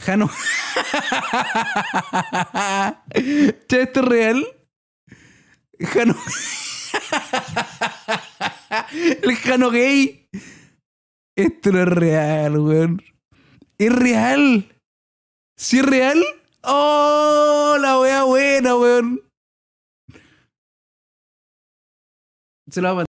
Jano. esto es real? Jano. El Jano gay. Esto no es real, weón. Es real. ¿Sí es real? ¡Oh! La wea buena, weón. Se lo va a